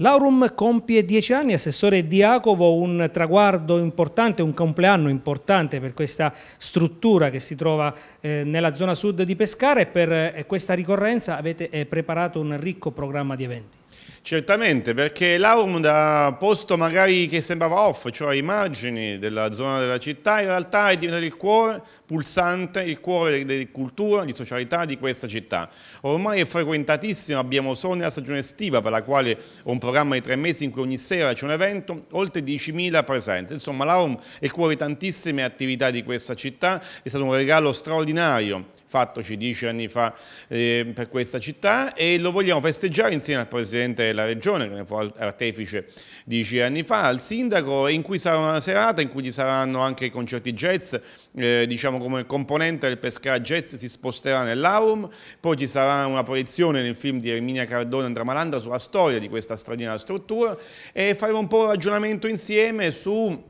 Laurum compie dieci anni, assessore Diacovo, un traguardo importante, un compleanno importante per questa struttura che si trova eh, nella zona sud di Pescara e per eh, questa ricorrenza avete eh, preparato un ricco programma di eventi. Certamente, perché l'Aurum da posto magari che sembrava off, cioè immagini della zona della città, in realtà è diventato il cuore pulsante, il cuore di cultura, di socialità di questa città. Ormai è frequentatissimo, abbiamo solo nella stagione estiva, per la quale ho un programma di tre mesi in cui ogni sera c'è un evento, oltre 10.000 presenze. Insomma, l'Aurum è il cuore di tantissime attività di questa città, è stato un regalo straordinario fattoci dieci anni fa eh, per questa città e lo vogliamo festeggiare insieme al Presidente della Regione, che ne fu artefice dieci anni fa, al Sindaco, in cui sarà una serata in cui ci saranno anche i concerti jazz, eh, diciamo come componente del Pescara Jazz si sposterà nell'Aurum, poi ci sarà una proiezione nel film di Erminia Cardone e Andrea sulla storia di questa stradina struttura e faremo un po' un ragionamento insieme su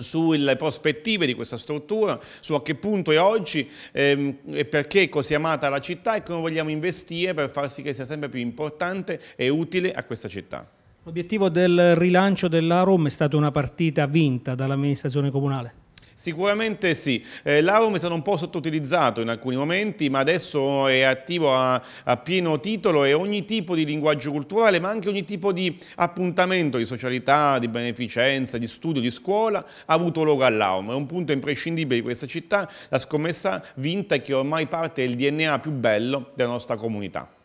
sulle prospettive di questa struttura, su a che punto è oggi ehm, e perché è così amata la città e come vogliamo investire per far sì che sia sempre più importante e utile a questa città. L'obiettivo del rilancio della Roma è stata una partita vinta dall'amministrazione comunale? Sicuramente sì, eh, è stato un po' sottoutilizzato in alcuni momenti ma adesso è attivo a, a, pieno titolo e ogni tipo di linguaggio culturale ma anche ogni tipo di appuntamento di socialità, di beneficenza, di studio, di scuola ha avuto luogo all'Arum, è un punto imprescindibile di questa città, la scommessa vinta che ormai parte del DNA più bello della nostra comunità.